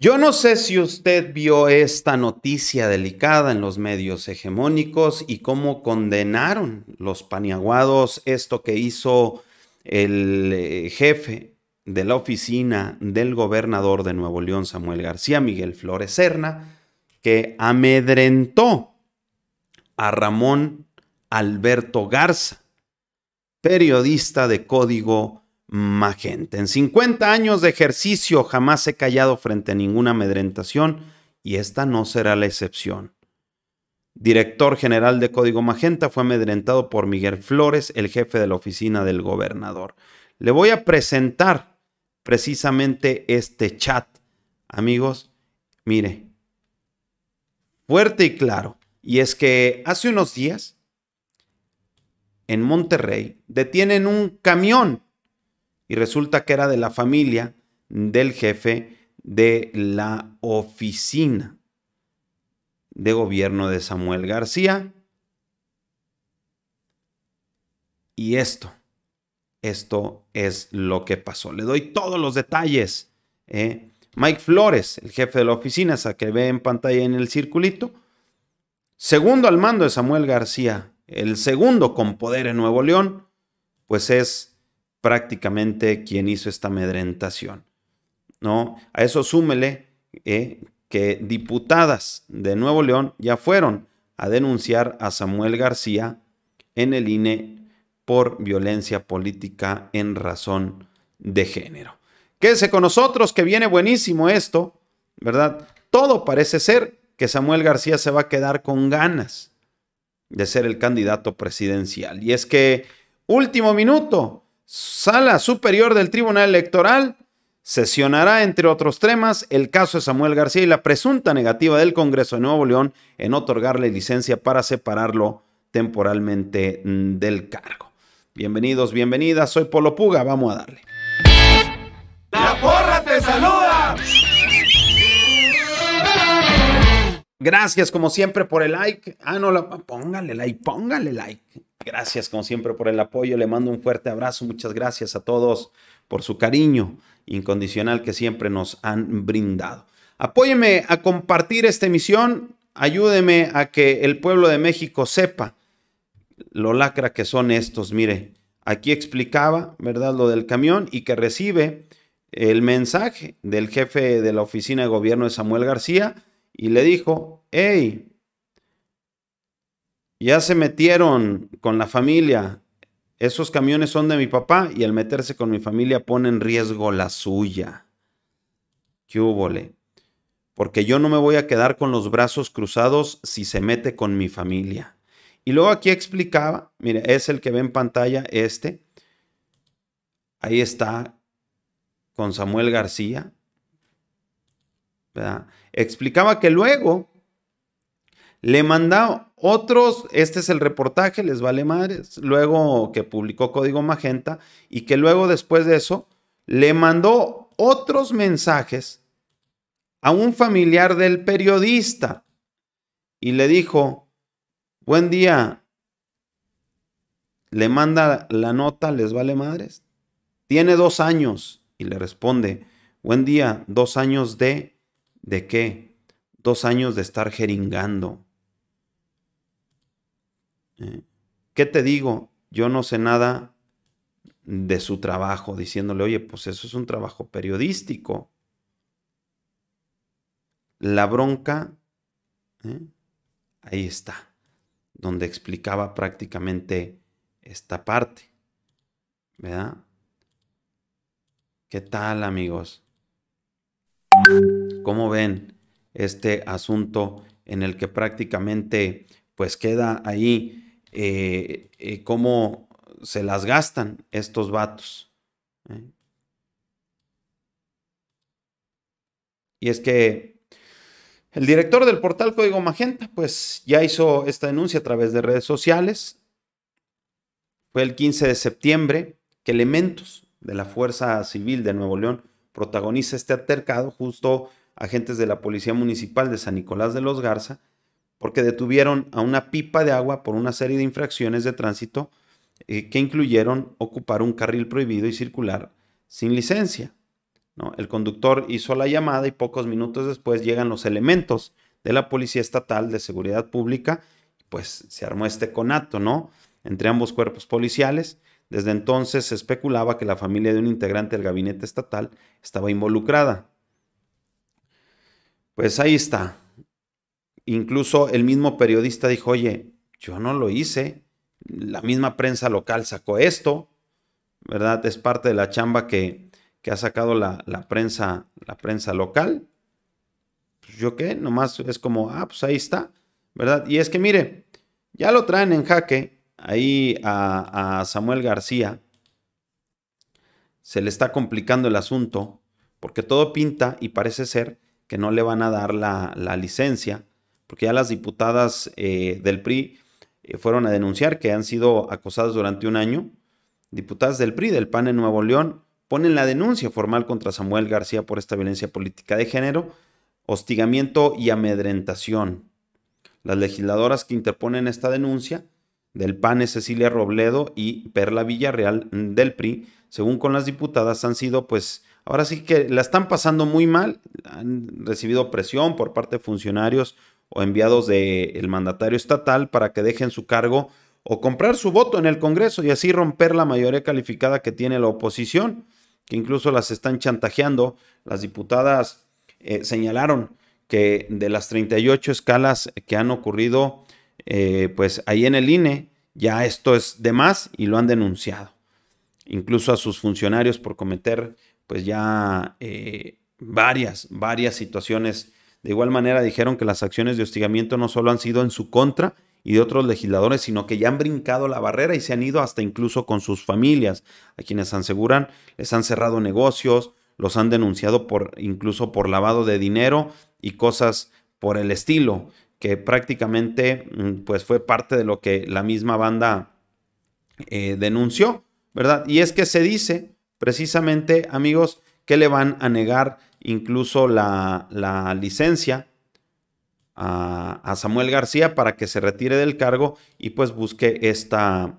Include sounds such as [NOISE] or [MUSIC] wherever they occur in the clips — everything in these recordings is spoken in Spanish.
Yo no sé si usted vio esta noticia delicada en los medios hegemónicos y cómo condenaron los paniaguados esto que hizo el eh, jefe de la oficina del gobernador de Nuevo León, Samuel García, Miguel Flores Serna, que amedrentó a Ramón Alberto Garza, periodista de código Magenta. En 50 años de ejercicio jamás he callado frente a ninguna amedrentación y esta no será la excepción. Director general de Código Magenta fue amedrentado por Miguel Flores, el jefe de la oficina del gobernador. Le voy a presentar precisamente este chat. Amigos, mire, fuerte y claro. Y es que hace unos días, en Monterrey, detienen un camión y resulta que era de la familia del jefe de la oficina de gobierno de Samuel García. Y esto, esto es lo que pasó. Le doy todos los detalles. ¿eh? Mike Flores, el jefe de la oficina, esa que ve en pantalla en el circulito. Segundo al mando de Samuel García, el segundo con poder en Nuevo León, pues es prácticamente quien hizo esta amedrentación. ¿no? A eso súmele eh, que diputadas de Nuevo León ya fueron a denunciar a Samuel García en el INE por violencia política en razón de género. Quédese con nosotros, que viene buenísimo esto, ¿verdad? Todo parece ser que Samuel García se va a quedar con ganas de ser el candidato presidencial. Y es que, último minuto, Sala Superior del Tribunal Electoral sesionará, entre otros temas, el caso de Samuel García y la presunta negativa del Congreso de Nuevo León en otorgarle licencia para separarlo temporalmente mm, del cargo. Bienvenidos, bienvenidas, soy Polo Puga, vamos a darle. Gracias como siempre por el like. Ah, no, póngale like, póngale like. Gracias como siempre por el apoyo. Le mando un fuerte abrazo. Muchas gracias a todos por su cariño incondicional que siempre nos han brindado. Apóyeme a compartir esta emisión. Ayúdeme a que el pueblo de México sepa lo lacra que son estos. Mire, aquí explicaba, ¿verdad? Lo del camión y que recibe el mensaje del jefe de la oficina de gobierno de Samuel García y le dijo, hey, ya se metieron con la familia, esos camiones son de mi papá y al meterse con mi familia pone en riesgo la suya. ¿Qué hubole? Porque yo no me voy a quedar con los brazos cruzados si se mete con mi familia. Y luego aquí explicaba, mire, es el que ve en pantalla este. Ahí está con Samuel García, Explicaba que luego le mandó otros, este es el reportaje, les vale madres, luego que publicó Código Magenta y que luego después de eso le mandó otros mensajes a un familiar del periodista y le dijo, buen día, le manda la nota, les vale madres, tiene dos años y le responde, buen día, dos años de ¿De qué? Dos años de estar jeringando. Eh, ¿Qué te digo? Yo no sé nada de su trabajo, diciéndole, oye, pues eso es un trabajo periodístico. La bronca, ¿eh? ahí está, donde explicaba prácticamente esta parte. ¿Verdad? ¿Qué tal, amigos? ¿Cómo ven este asunto en el que prácticamente pues queda ahí eh, eh, cómo se las gastan estos vatos? Eh? Y es que el director del portal Código Magenta pues ya hizo esta denuncia a través de redes sociales. Fue el 15 de septiembre que elementos de la Fuerza Civil de Nuevo León protagoniza este altercado justo agentes de la Policía Municipal de San Nicolás de los Garza, porque detuvieron a una pipa de agua por una serie de infracciones de tránsito eh, que incluyeron ocupar un carril prohibido y circular sin licencia. ¿no? El conductor hizo la llamada y pocos minutos después llegan los elementos de la Policía Estatal de Seguridad Pública, pues se armó este conato, ¿no? Entre ambos cuerpos policiales desde entonces se especulaba que la familia de un integrante del gabinete estatal estaba involucrada. Pues ahí está. Incluso el mismo periodista dijo, oye, yo no lo hice. La misma prensa local sacó esto, ¿verdad? Es parte de la chamba que, que ha sacado la, prensa, la prensa local. Pues yo qué, nomás es como, ah, pues ahí está, ¿verdad? Y es que mire, ya lo traen en jaque ahí a, Samuel García se le está complicando el asunto porque todo pinta y parece ser que no le van a dar la, licencia, porque ya las diputadas eh, del PRI eh, fueron a denunciar que han sido acosadas durante un año. Diputadas del PRI, del PAN en Nuevo León, ponen la denuncia formal contra Samuel García por esta violencia política de género, hostigamiento y amedrentación. Las legisladoras que interponen esta denuncia del PAN es Cecilia Robledo y Perla Villarreal mm, del PRI, según con las diputadas, han sido pues ahora sí que la están pasando muy mal, han recibido presión por parte de funcionarios o enviados del mandatario estatal para que dejen su cargo o comprar su voto en el Congreso y así romper la mayoría calificada que tiene la oposición, que incluso las están chantajeando. Las diputadas eh, señalaron que de las 38 escalas que han ocurrido, eh, pues ahí en el INE ya esto es de más y lo han denunciado. Incluso a sus funcionarios por cometer pues ya eh, varias, varias situaciones. De igual manera dijeron que las acciones de hostigamiento no solo han sido en su contra, y de otros legisladores, sino que ya han brincado la barrera y se han ido hasta incluso con sus familias, a quienes aseguran les han cerrado negocios, los han denunciado por incluso por lavado de dinero y cosas por el estilo que prácticamente mm, pues fue parte de lo que la misma banda eh, denunció, ¿verdad? Y es que se dice precisamente, amigos, que le van a negar incluso la, la licencia a, Samuel García para que se retire del cargo y pues busque esta,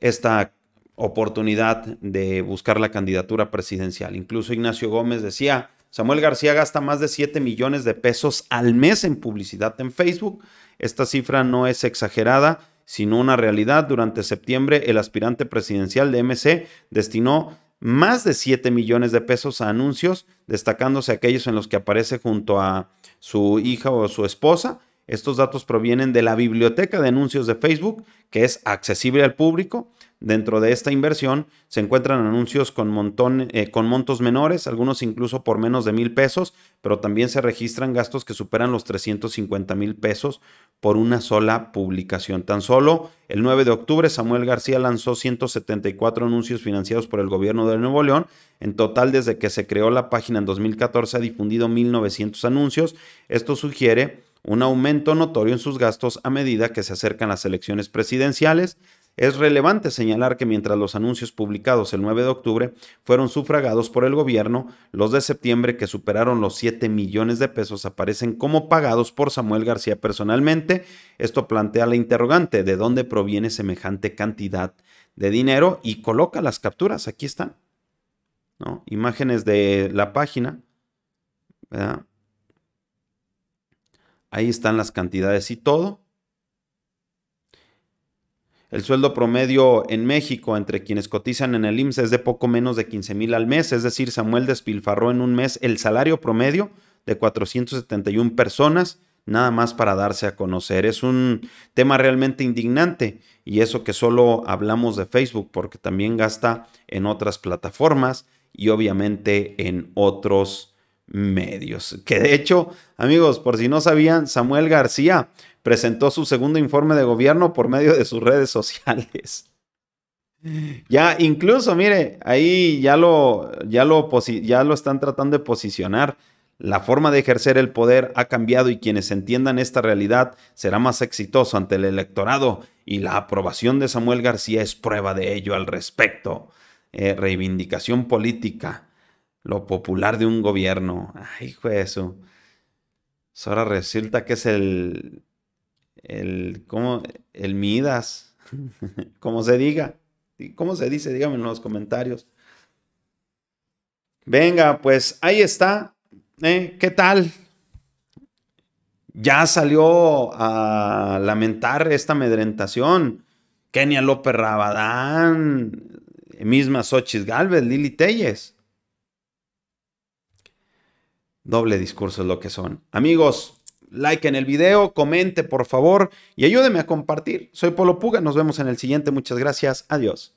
esta oportunidad de buscar la candidatura presidencial. Incluso Ignacio Gómez decía Samuel García gasta más de 7 millones de pesos al mes en publicidad en Facebook. Esta cifra no es exagerada, sino una realidad. Durante septiembre, el aspirante presidencial de MC destinó más de 7 millones de pesos a anuncios, destacándose aquellos en los que aparece junto a su hija o su esposa estos datos provienen de la biblioteca de anuncios de Facebook, que es accesible al público. Dentro de esta inversión se encuentran anuncios con, eh, con montos menores, algunos incluso por menos de mil pesos, pero también se registran gastos que superan los 350 mil pesos por una sola publicación. Tan solo el 9 de octubre Samuel García lanzó 174 anuncios financiados por el gobierno de Nuevo León. En total, desde que se creó la página en 2014, ha difundido 1.900 anuncios. Esto sugiere un aumento notorio en sus gastos a medida que se acercan las elecciones presidenciales. Es relevante señalar que mientras los anuncios publicados el 9 de octubre fueron sufragados por el gobierno, los de septiembre que superaron los 7 millones de pesos aparecen como pagados por Samuel García personalmente. Esto plantea la interrogante de dónde proviene semejante cantidad de dinero y coloca las capturas. Aquí están. Imágenes de la página. ¿verdad? Ahí están las cantidades y todo. El sueldo promedio en México entre quienes cotizan en el IMSS es de poco menos de 15 mil al mes, es decir, Samuel despilfarró en un mes el salario promedio de 471 personas, nada más para darse a conocer. Es un tema realmente indignante y eso que solo hablamos de Facebook, porque también gasta en otras plataformas y obviamente en otros medios. Que de hecho, amigos, por si no sabían, Samuel García presentó su segundo informe de gobierno por medio de sus redes sociales. Ya, incluso, mire, ahí ya lo, ya lo, ya lo están tratando de posicionar. La forma de ejercer el poder ha cambiado y quienes entiendan esta realidad será más exitoso ante el electorado y la aprobación de Samuel García es prueba de ello al respecto. Eh, reivindicación política lo popular de un gobierno. Ay, hijo eso. Pues ahora resulta que es el. El. ¿Cómo? El Midas. [LAUGHS] como se diga. ¿Cómo se dice? dígame en los comentarios. Venga, pues ahí está. ¿eh? ¿Qué tal? Ya salió a lamentar esta amedrentación. Kenia López Rabadán, misma Xochitl Galvez, Lili Telles. Doble discurso es lo que son. Amigos, like en el video, comente por favor y ayúdeme a compartir. Soy Polo Puga, nos vemos en el siguiente. Muchas gracias, adiós.